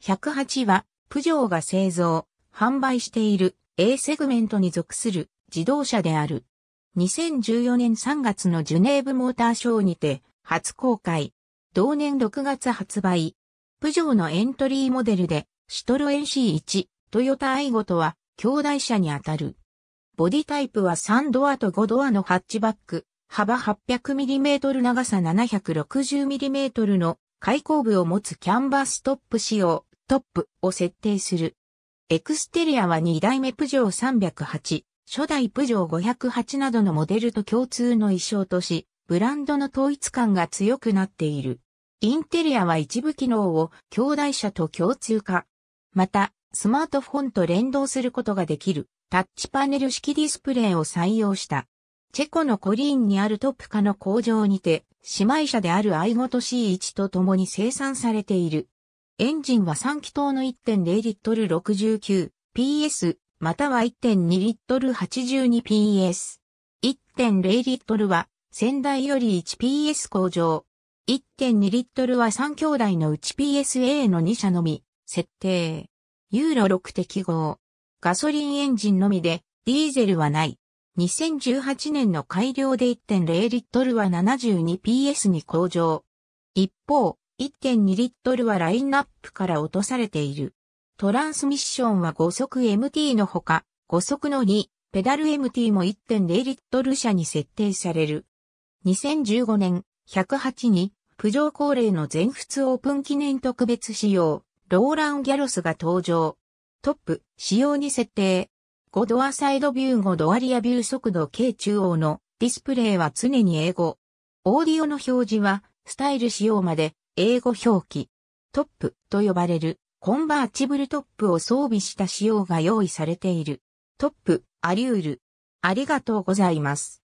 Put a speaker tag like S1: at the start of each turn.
S1: 108は、プジョーが製造、販売している A セグメントに属する自動車である。2014年3月のジュネーブモーターショーにて初公開。同年6月発売。プジョーのエントリーモデルで、シトロエン C1、トヨタアイゴとは兄弟車にあたる。ボディタイプは3ドアと5ドアのハッチバック、幅 800mm 長さ 760mm の開口部を持つキャンバーストップ仕様。トップを設定する。エクステリアは2代目プジョー308、初代プジョー508などのモデルと共通の衣装とし、ブランドの統一感が強くなっている。インテリアは一部機能を兄弟車と共通化。また、スマートフォンと連動することができるタッチパネル式ディスプレイを採用した。チェコのコリーンにあるトップ化の工場にて、姉妹車であるイごと C1 と共に生産されている。エンジンは3気筒の1 0ル6 9 p s または1 2ル8 2 p s 1 0ルは先代より 1PS 向上。1.2リットルは3兄弟のうち PSA の2社のみ、設定。ユーロ6適合。ガソリンエンジンのみで、ディーゼルはない。2018年の改良で1.0リットルは 72PS に向上。一方、1.2リットルはラインナップから落とされている。トランスミッションは5速 MT のほか、5速の2、ペダル MT も1.0リットル車に設定される。2015年、108に、プジョー恒例の全仏オープン記念特別仕様、ローラン・ギャロスが登場。トップ、仕様に設定。5ドアサイドビュー5ドアリアビュー速度計中央のディスプレイは常に英語。オーディオの表示はスタイル仕様まで英語表記、トップと呼ばれるコンバーチブルトップを装備した仕様が用意されている。トップ、あり得る。ありがとうございます。